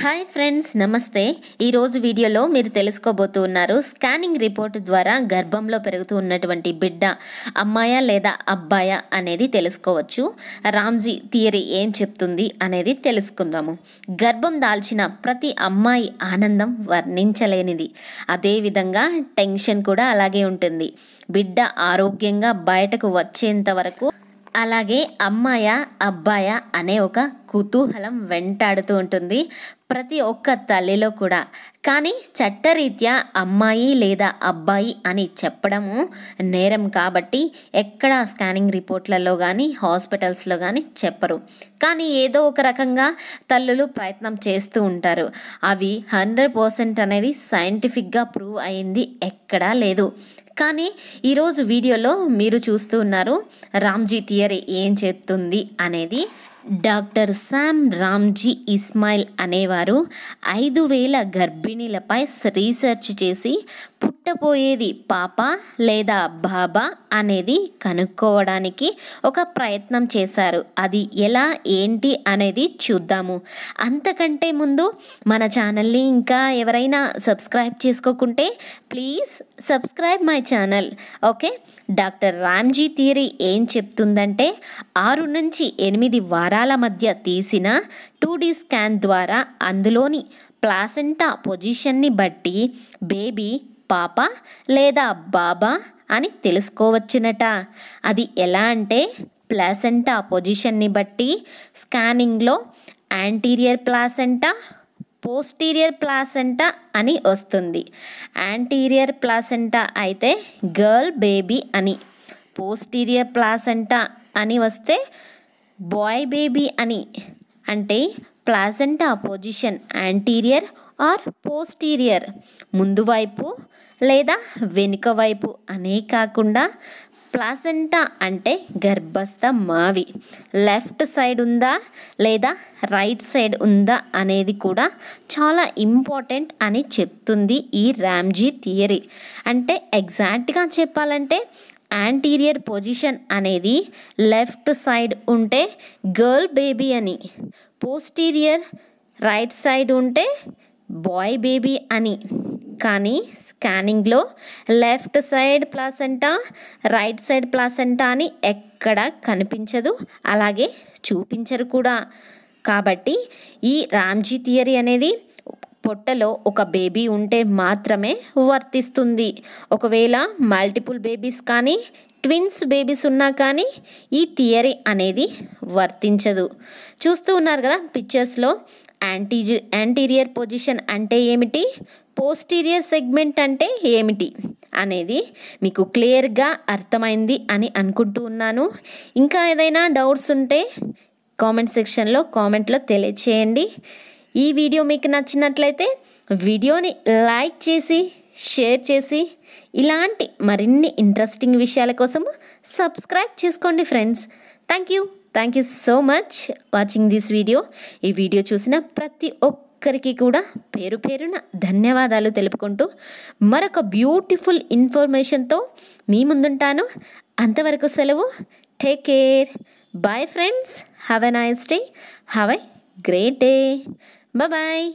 hi friends నమస్తే ఈరోజు వీడియోలో మీరు తెలుసుకోబోతూ ఉన్నారు స్కానింగ్ రిపోర్ట్ ద్వారా గర్భంలో పెరుగుతూ ఉన్నటువంటి బిడ్డ అమ్మాయ లేదా అబ్బాయ అనేది తెలుసుకోవచ్చు రామ్జీ థియరీ ఏం చెప్తుంది అనేది తెలుసుకుందాము గర్భం దాల్చిన ప్రతి అమ్మాయి ఆనందం వర్ణించలేనిది అదేవిధంగా టెన్షన్ కూడా అలాగే ఉంటుంది బిడ్డ ఆరోగ్యంగా బయటకు వచ్చేంత వరకు అలాగే అమ్మాయ అబ్బాయ అనే ఒక కుతూహలం వెంటాడుతూ ఉంటుంది ప్రతి ఒక్క తల్లిలో కూడా కానీ చట్టరీత్యా అమ్మాయి లేదా అబ్బాయి అని చెప్పడము నేరం కాబట్టి ఎక్కడ స్కానింగ్ రిపోర్ట్లలో కానీ హాస్పిటల్స్లో కానీ చెప్పరు కానీ ఏదో ఒక రకంగా తల్లులు ప్రయత్నం చేస్తూ ఉంటారు అవి హండ్రెడ్ పర్సెంట్ అనేది సైంటిఫిక్గా ప్రూవ్ అయింది ఎక్కడా లేదు కానీ ఈరోజు వీడియోలో మీరు చూస్తూ ఉన్నారు రామ్జీ థియరీ ఏం చెప్తుంది అనేది డాక్టర్ శామ్ రామ్జీ ఇస్మాయిల్ అనేవారు వారు ఐదు వేల గర్భిణీలపై రీసెర్చ్ చేసి పుట్టబోయేది పాప లేదా బాబా అనేది కనుక్కోవడానికి ఒక ప్రయత్నం చేశారు అది ఎలా ఏంటి అనేది చూద్దాము అంతకంటే ముందు మన ఛానల్ని ఇంకా ఎవరైనా సబ్స్క్రైబ్ చేసుకోకుంటే please subscribe my channel okay doctor Ramzi theory ఏం చెప్తుందంటే ఆరు నుంచి ఎనిమిది వారాల మధ్య తీసిన టూ డీ స్కాన్ ద్వారా అందులోని ప్లాసెంటా పొజిషన్ని బట్టి బేబీ పాప లేదా బాబా అని తెలుసుకోవచ్చునట అది ఎలా అంటే ప్లాసెంటా పొజిషన్ని బట్టి స్కానింగ్లో యాంటీరియర్ ప్లాసెంటా పోస్టీరియర్ ప్లాసెంటా అని వస్తుంది యాంటీరియర్ ప్లాసెంటా అయితే గర్ల్ బేబీ అని పోస్టీరియర్ ప్లాసెంటా అని వస్తే బాయ్ బేబీ అని అంటే placenta position anterior or posterior ముందువైపు లేదా వెనుక వైపు అనే కాకుండా ప్లాసెంటా అంటే గర్భస్థ మావి లెఫ్ట్ సైడ్ ఉందా లేదా రైట్ సైడ్ ఉందా అనేది కూడా చాలా ఇంపార్టెంట్ అని చెప్తుంది ఈ ర్యామ్జీ థియరీ అంటే ఎగ్జాక్ట్గా చెప్పాలంటే యాంటీరియర్ పొజిషన్ అనేది లెఫ్ట్ సైడ్ ఉంటే గర్ల్ బేబీ అని పోస్టీరియర్ రైట్ సైడ్ ఉంటే బాయ్ బేబీ అని కానీ స్కానింగ్లో left side placenta right side placenta అని ఎక్కడ కనిపించదు అలాగే చూపించరు కూడా కాబట్టి ఈ రామ్జీ థియరీ అనేది పొట్టలో ఒక బేబీ ఉంటే మాత్రమే వర్తిస్తుంది ఒకవేళ మల్టిపుల్ బేబీస్ కానీ ట్విన్స్ బేబీస్ ఉన్నా కానీ ఈ థియరీ అనేది వర్తించదు చూస్తూ ఉన్నారు కదా పిక్చర్స్లో యాంటీజి యాంటీరియర్ పొజిషన్ అంటే ఏమిటి పోస్టీరియర్ సెగ్మెంట్ అంటే ఏమిటి అనేది మీకు క్లియర్గా అర్థమైంది అని అనుకుంటూ ఉన్నాను ఇంకా ఏదైనా డౌట్స్ ఉంటే కామెంట్ సెక్షన్లో కామెంట్లో తెలియచేయండి ఈ వీడియో మీకు నచ్చినట్లయితే వీడియోని లైక్ చేసి షేర్ చేసి ఇలాంటి మరిన్ని ఇంట్రెస్టింగ్ విషయాల కోసము సబ్స్క్రైబ్ చేసుకోండి friends thank you thank you so much watching this video ఈ వీడియో చూసిన ప్రతి ఒక్కరికి కూడా పేరు పేరున ధన్యవాదాలు తెలుపుకుంటూ మరొక బ్యూటిఫుల్ ఇన్ఫర్మేషన్తో మీ ముందుంటాను అంతవరకు సెలవు take care bye friends have a nice day have a great day bye